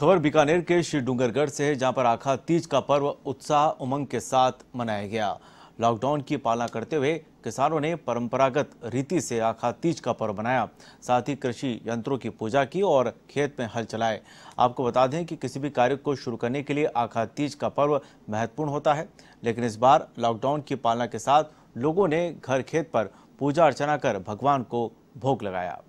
खबर बीकानेर के श्री डूंगरगढ़ से है जहां पर आखा तीज का पर्व उत्साह उमंग के साथ मनाया गया लॉकडाउन की पालना करते हुए किसानों ने परंपरागत रीति से आखा तीज का पर्व मनाया साथ ही कृषि यंत्रों की पूजा की और खेत में हल चलाए आपको बता दें कि किसी भी कार्य को शुरू करने के लिए आखा तीज का पर्व महत्वपूर्ण होता है लेकिन इस बार लॉकडाउन की पालना के साथ लोगों ने घर खेत पर पूजा अर्चना कर भगवान को भोग लगाया